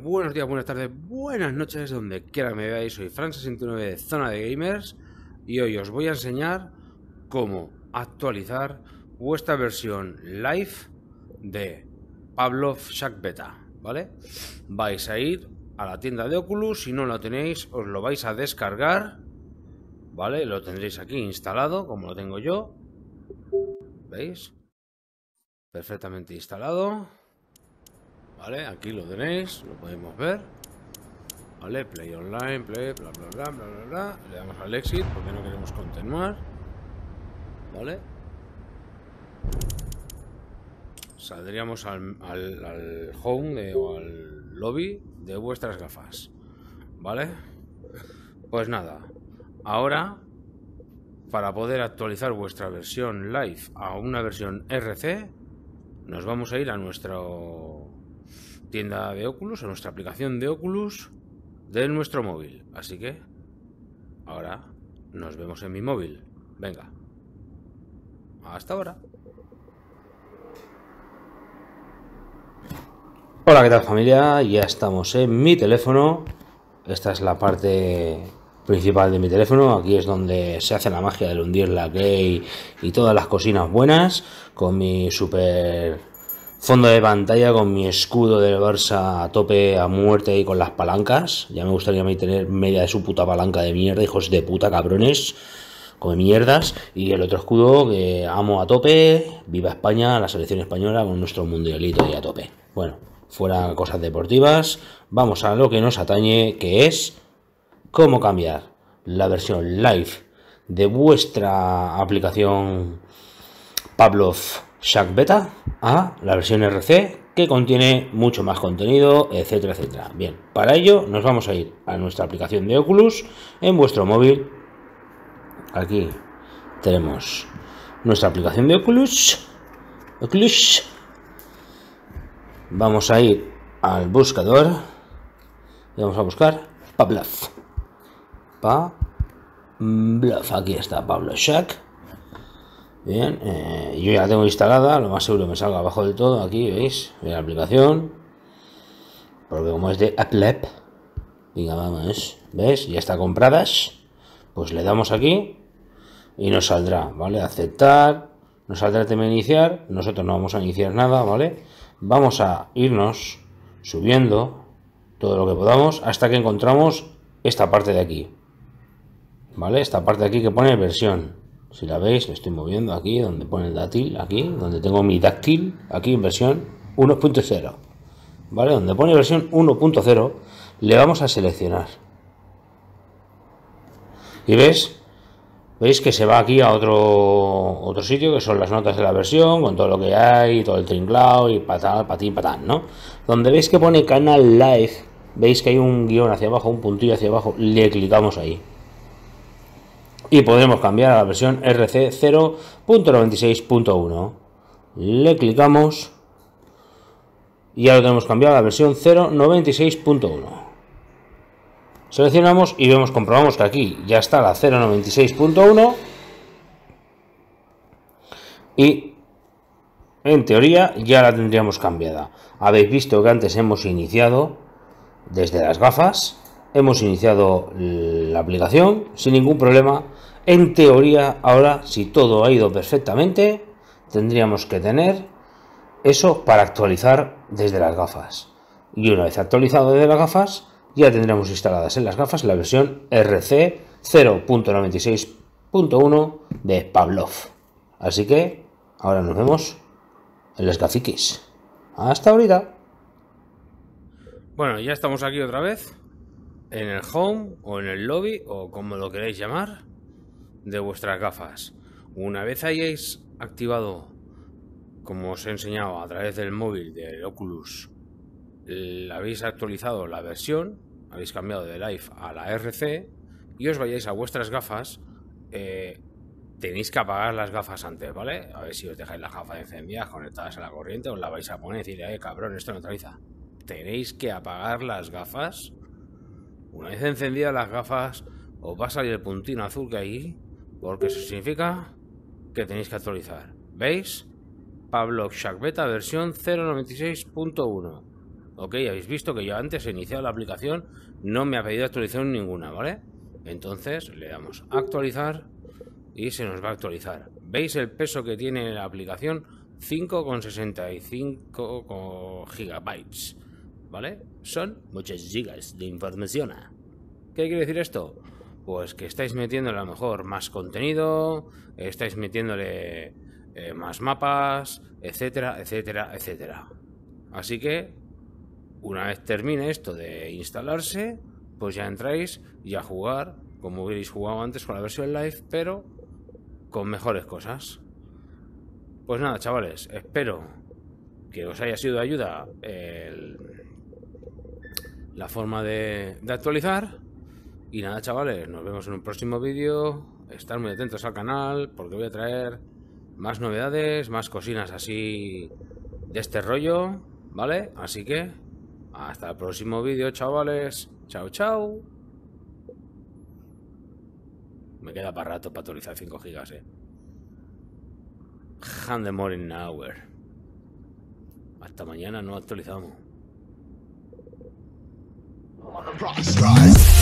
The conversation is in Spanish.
buenos días, buenas tardes, buenas noches, donde quiera que me veáis, soy fran 69 de Zona de Gamers y hoy os voy a enseñar cómo actualizar vuestra versión live de Pavlov Shack Beta, ¿vale? Vais a ir a la tienda de Oculus, si no la tenéis, os lo vais a descargar, ¿vale? Lo tendréis aquí instalado, como lo tengo yo, ¿veis? Perfectamente instalado Vale, aquí lo tenéis, lo podemos ver. Vale, play online, play, bla bla bla bla bla Le damos al exit porque no queremos continuar. Vale. Saldríamos al, home o al lobby de vuestras gafas. ¿Vale? Pues nada. Ahora, para poder actualizar vuestra versión live a una versión RC, nos vamos a ir a nuestro tienda de Oculus, a nuestra aplicación de Oculus de nuestro móvil. Así que ahora nos vemos en mi móvil. Venga. Hasta ahora. Hola, ¿qué tal familia? Ya estamos en mi teléfono. Esta es la parte principal de mi teléfono. Aquí es donde se hace la magia del hundir la gay y todas las cocinas buenas con mi super Fondo de pantalla con mi escudo de Barça a tope a muerte y con las palancas. Ya me gustaría tener media de su puta palanca de mierda, hijos de puta cabrones. Come mierdas. Y el otro escudo que amo a tope. Viva España, la selección española con nuestro mundialito y a tope. Bueno, fuera cosas deportivas. Vamos a lo que nos atañe, que es cómo cambiar la versión live de vuestra aplicación Pavlov Shack Beta a la versión RC que contiene mucho más contenido, etcétera, etcétera. Bien, para ello nos vamos a ir a nuestra aplicación de Oculus en vuestro móvil. Aquí tenemos nuestra aplicación de Oculus. Oculus. Vamos a ir al buscador y vamos a buscar Pablo. Pablo. aquí está Pablo Shack. Bien, eh, yo ya la tengo instalada, lo más seguro me salga abajo del todo, aquí veis, la aplicación, porque como es de Apple digamos, venga, ¿ves? Ya está compradas, pues le damos aquí y nos saldrá, ¿vale? Aceptar, nos saldrá el tema de iniciar, nosotros no vamos a iniciar nada, ¿vale? Vamos a irnos subiendo todo lo que podamos hasta que encontramos esta parte de aquí, ¿vale? Esta parte de aquí que pone versión. Si la veis, lo estoy moviendo aquí, donde pone el dátil, aquí, donde tengo mi dátil, aquí en versión 1.0. ¿Vale? Donde pone versión 1.0, le vamos a seleccionar. Y ves, veis que se va aquí a otro, otro sitio, que son las notas de la versión, con todo lo que hay, todo el trinclao y patal, patín, patán, ¿no? Donde veis que pone canal live, veis que hay un guión hacia abajo, un puntillo hacia abajo, le clicamos ahí y podemos cambiar a la versión RC 0.96.1. Le clicamos y ya lo tenemos cambiado a la versión 0.96.1. Seleccionamos y vemos, comprobamos que aquí ya está la 0.96.1 y en teoría ya la tendríamos cambiada. Habéis visto que antes hemos iniciado desde las gafas, hemos iniciado la aplicación sin ningún problema. En teoría, ahora, si todo ha ido perfectamente, tendríamos que tener eso para actualizar desde las gafas. Y una vez actualizado desde las gafas, ya tendremos instaladas en las gafas la versión RC 0.96.1 de Pavlov. Así que ahora nos vemos en las gafiquis. Hasta ahorita. Bueno, ya estamos aquí otra vez en el home o en el lobby o como lo queréis llamar de vuestras gafas. Una vez hayáis activado, como os he enseñado a través del móvil del Oculus, habéis actualizado la versión, habéis cambiado de Live a la RC y os vayáis a vuestras gafas, eh, tenéis que apagar las gafas antes, ¿vale? A ver si os dejáis las gafas encendidas, conectadas a la corriente, os la vais a poner y decir, eh, cabrón, esto neutraliza. Tenéis que apagar las gafas una vez encendidas las gafas, os va a salir el puntito azul que hay, porque eso significa que tenéis que actualizar. ¿Veis? Pablo Shack Beta versión 0.96.1. Ok, habéis visto que yo antes he iniciado la aplicación, no me ha pedido actualización ninguna, ¿vale? Entonces le damos actualizar y se nos va a actualizar. ¿Veis el peso que tiene la aplicación? 5,65 gigabytes. ¿vale? Son muchas gigas de información. ¿Qué quiere decir esto? Pues que estáis metiendo a lo mejor más contenido, estáis metiéndole eh, más mapas, etcétera, etcétera, etcétera. Así que, una vez termine esto de instalarse, pues ya entráis y a jugar, como hubierais jugado antes con la versión live, pero con mejores cosas. Pues nada, chavales, espero que os haya sido de ayuda el la forma de, actualizar. Y nada, chavales, nos vemos en un próximo vídeo. Estar muy atentos al canal porque voy a traer más novedades, más cocinas así de este rollo, ¿vale? Así que hasta el próximo vídeo, chavales. Chao, chao. Me queda para rato para actualizar 5 gigas, eh. Hand the morning hour. Hasta mañana no actualizamos. Rise. Rise.